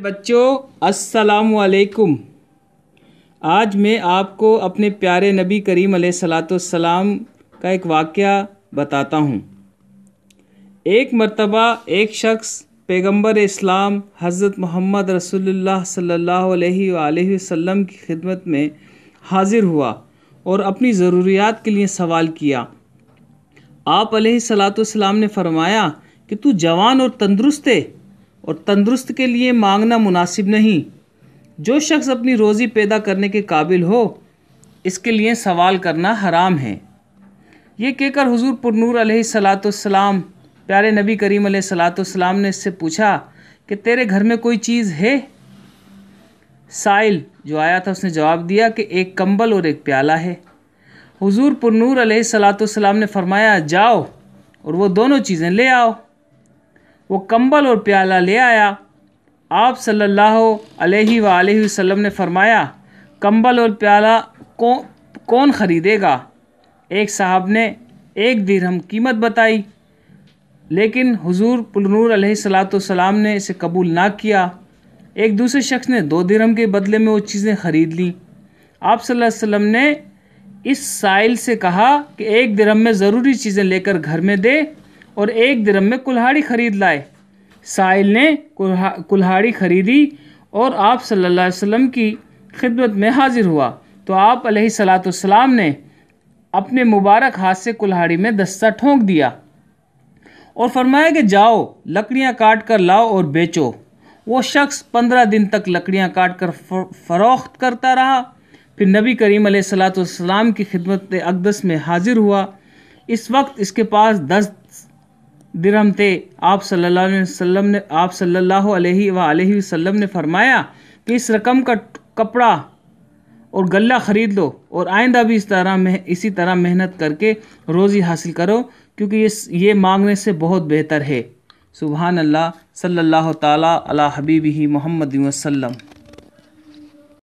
बच्चों अस्सलाम वालेकुम आज मैं आपको अपने प्यारे नबी करीम सलाम का एक वाक़ बताता हूँ एक मरतबा एक शख्स पैगंबर इस्लाम हज़रत मोहम्मद रसूलुल्लाह सल्लल्लाहु अलैहि वसल्लम की खिदमत में हाज़िर हुआ और अपनी ज़रूरियात के लिए सवाल किया आप सलाम ने फरमाया कि तू जवान और तंदुरुस्त है और तंदुरुस्त के लिए मांगना मुनासिब नहीं जो शख्स अपनी रोज़ी पैदा करने के काबिल हो इसके लिए सवाल करना हराम है ये कहकर हुजूर पुरनूर सलाम प्यारे नबी करीम सलाम ने इससे पूछा कि तेरे घर में कोई चीज़ है साइल जो आया था उसने जवाब दिया कि एक कंबल और एक प्याला है हुजूर पुरनूर सलाम ने फरमाया जाओ और वो दोनों चीज़ें ले आओ वो कंबल और प्याला ले आया आप सल्लल्लाहु अलैहि सल्ला वसल्लम ने फरमाया कंबल और प्याला को कौन ख़रीदेगा एक साहब ने एक दिरहम कीमत बताई लेकिन हुजूर पुलनूर सलाम ने इसे कबूल ना किया एक दूसरे शख्स ने दो दिरहम के बदले में वो चीज़ें ख़रीद ली आप सल्लल्लाहु अलैहि वसल्लम ने इस साइल से कहा कि एक दिरहम में ज़रूरी चीज़ें लेकर घर में दे और एक दिरहम में कुल्हाड़ी ख़रीद लाए साइल ने कुल्हाड़ी खरीदी और आप सल्लल्लाहु अलैहि वसल्लम की खिदमत में हाजिर हुआ तो आप सलाम ने अपने मुबारक हाथ से कुल्हाड़ी में दस्ता ठोंक दिया और फरमाया कि जाओ लकड़ियां काट कर लाओ और बेचो वो शख्स पंद्रह दिन तक लकड़ियां काट कर फरोख्त करता रहा फिर नबी करीम सलाम की खिदमत अकदस में हाजिर हुआ इस वक्त इसके पास दस थे आप सल्लल्लाहु अलैहि वसल्लम ने आप सल्लल्लाहु अलैहि अलैहि वसल्लम ने फरमाया कि इस रकम का कपड़ा और गला ख़रीद लो और आइंदा भी इस तरह में इसी तरह मेहनत करके रोज़ी हासिल करो क्योंकि ये ये मांगने से बहुत बेहतर है सुबह अल्लाह सल्लल्लाहु ताला अला हबीबी मोहम्मद वसल्लम